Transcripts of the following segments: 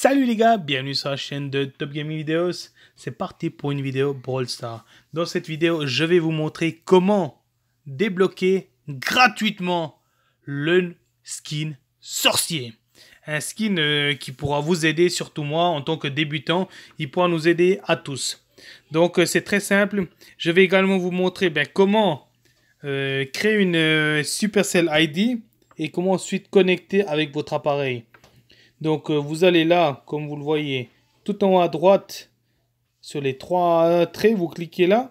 Salut les gars, bienvenue sur la chaîne de Top Gaming Videos. C'est parti pour une vidéo Brawl Stars. Dans cette vidéo, je vais vous montrer comment débloquer gratuitement le skin sorcier. Un skin euh, qui pourra vous aider, surtout moi en tant que débutant, il pourra nous aider à tous. Donc euh, c'est très simple. Je vais également vous montrer ben, comment euh, créer une Supercell ID et comment ensuite connecter avec votre appareil. Donc euh, vous allez là, comme vous le voyez, tout en haut à droite, sur les trois euh, traits, vous cliquez là.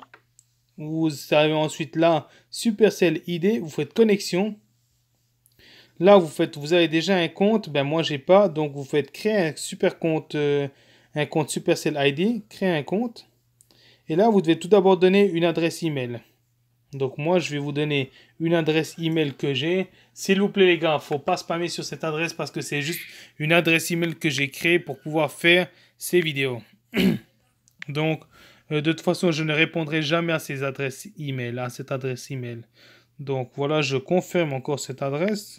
Vous avez ensuite là, Supercell ID, vous faites connexion. Là, vous faites, vous avez déjà un compte, ben moi j'ai pas, donc vous faites créer un super compte, euh, un compte Supercell ID, créer un compte. Et là, vous devez tout d'abord donner une adresse email. Donc moi, je vais vous donner une adresse email que j'ai. S'il vous plaît les gars, faut pas spammer sur cette adresse parce que c'est juste une adresse email que j'ai créée pour pouvoir faire ces vidéos. Donc euh, de toute façon, je ne répondrai jamais à ces adresses email, à cette adresse email. Donc voilà, je confirme encore cette adresse.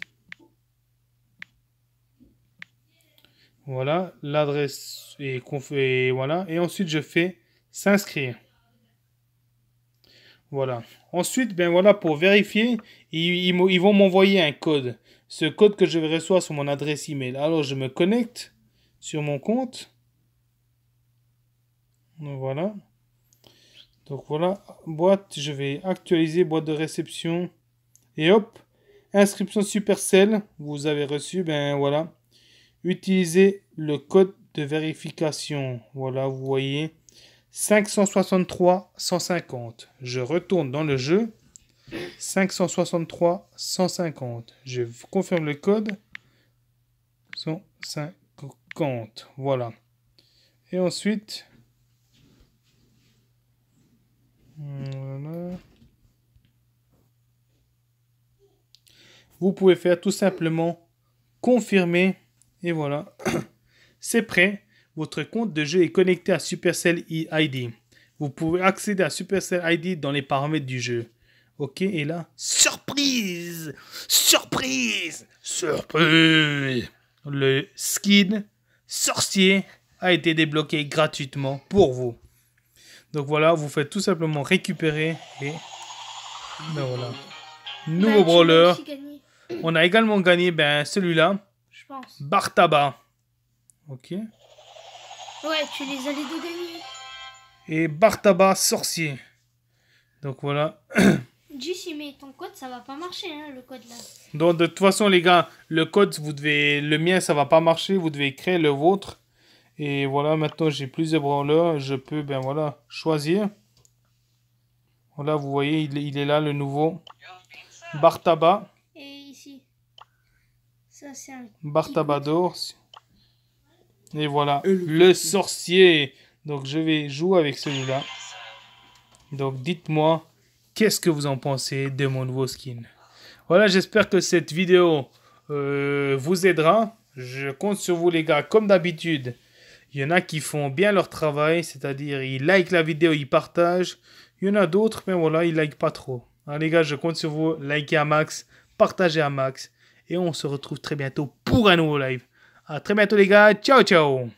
Voilà, l'adresse est confirmée. Voilà, et ensuite je fais s'inscrire. Voilà. Ensuite, ben voilà, pour vérifier, ils, ils, vont m'envoyer un code. Ce code que je vais recevoir sur mon adresse email. Alors, je me connecte sur mon compte. Voilà. Donc voilà, boîte, je vais actualiser boîte de réception. Et hop, inscription Supercell, vous avez reçu, ben voilà. Utilisez le code de vérification. Voilà, vous voyez, 563, 150. Je retourne dans le jeu. 563, 150. Je confirme le code. 150. Voilà. Et ensuite... Vous pouvez faire tout simplement confirmer. Et voilà. C'est prêt. Votre compte de jeu est connecté à Supercell ID. Vous pouvez accéder à Supercell ID dans les paramètres du jeu. Ok, et là, surprise Surprise Surprise Le skin sorcier a été débloqué gratuitement pour vous. Donc voilà, vous faites tout simplement récupérer et... Ben voilà. Nouveau bah, brawler. On a également gagné ben, celui-là. Je pense. Bartaba. Ok. Ouais, tu les as les deux derniers. Et Bartaba, sorcier. Donc voilà. Jissi, mais ton code, ça va pas marcher, hein, le code là. Donc de toute façon, les gars, le code, vous devez. Le mien, ça va pas marcher. Vous devez créer le vôtre. Et voilà, maintenant, j'ai plus de branleurs. Je peux, ben voilà, choisir. Voilà, vous voyez, il, est là, le nouveau. Bartaba. Et ici. Ça, c'est un. Bartaba et voilà, le, sorcier. Donc je vais jouer avec celui-là. Donc dites-moi, qu'est-ce que vous en pensez de mon nouveau skin Voilà, j'espère que cette vidéo euh, vous aidera. Je compte sur vous les gars, comme d'habitude. Il y en a qui font bien leur travail, c'est-à-dire ils likent la vidéo, ils partagent. Il y en a d'autres, mais voilà, ils likent pas trop. Hein, les gars, je compte sur vous, likez à max, partagez à max. Et on se retrouve très bientôt pour un nouveau live. 啊！特别多的一个教教。